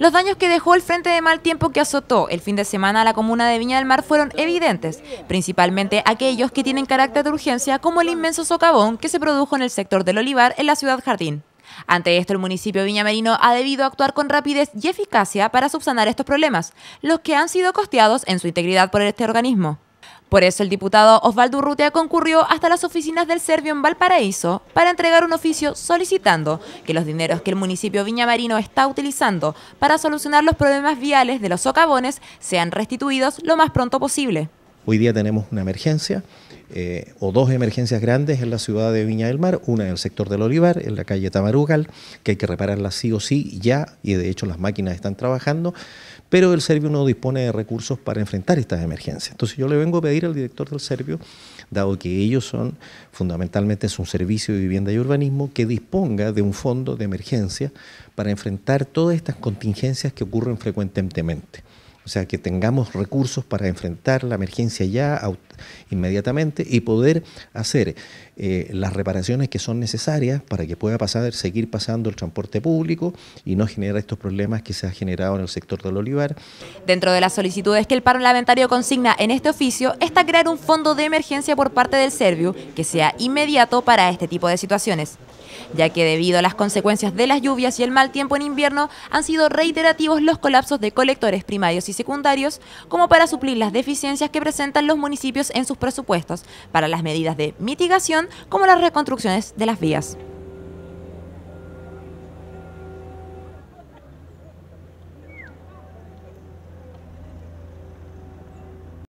Los daños que dejó el frente de mal tiempo que azotó el fin de semana a la comuna de Viña del Mar fueron evidentes, principalmente aquellos que tienen carácter de urgencia, como el inmenso socavón que se produjo en el sector del Olivar en la ciudad Jardín. Ante esto, el municipio viñamerino ha debido actuar con rapidez y eficacia para subsanar estos problemas, los que han sido costeados en su integridad por este organismo. Por eso el diputado Osvaldo Urrutia concurrió hasta las oficinas del Servio en Valparaíso para entregar un oficio solicitando que los dineros que el municipio viñamarino está utilizando para solucionar los problemas viales de los socavones sean restituidos lo más pronto posible. Hoy día tenemos una emergencia eh, o dos emergencias grandes en la ciudad de Viña del Mar, una en el sector del Olivar, en la calle Tamarugal, que hay que repararla sí o sí ya, y de hecho las máquinas están trabajando, pero el Servio no dispone de recursos para enfrentar estas emergencias. Entonces yo le vengo a pedir al director del Servio, dado que ellos son fundamentalmente es un servicio de vivienda y urbanismo, que disponga de un fondo de emergencia para enfrentar todas estas contingencias que ocurren frecuentemente. O sea, que tengamos recursos para enfrentar la emergencia ya, inmediatamente y poder hacer eh, las reparaciones que son necesarias para que pueda pasar, seguir pasando el transporte público y no generar estos problemas que se han generado en el sector del olivar. Dentro de las solicitudes que el parlamentario consigna en este oficio está crear un fondo de emergencia por parte del Serviu que sea inmediato para este tipo de situaciones ya que debido a las consecuencias de las lluvias y el mal tiempo en invierno han sido reiterativos los colapsos de colectores primarios y secundarios como para suplir las deficiencias que presentan los municipios en sus presupuestos para las medidas de mitigación como las reconstrucciones de las vías.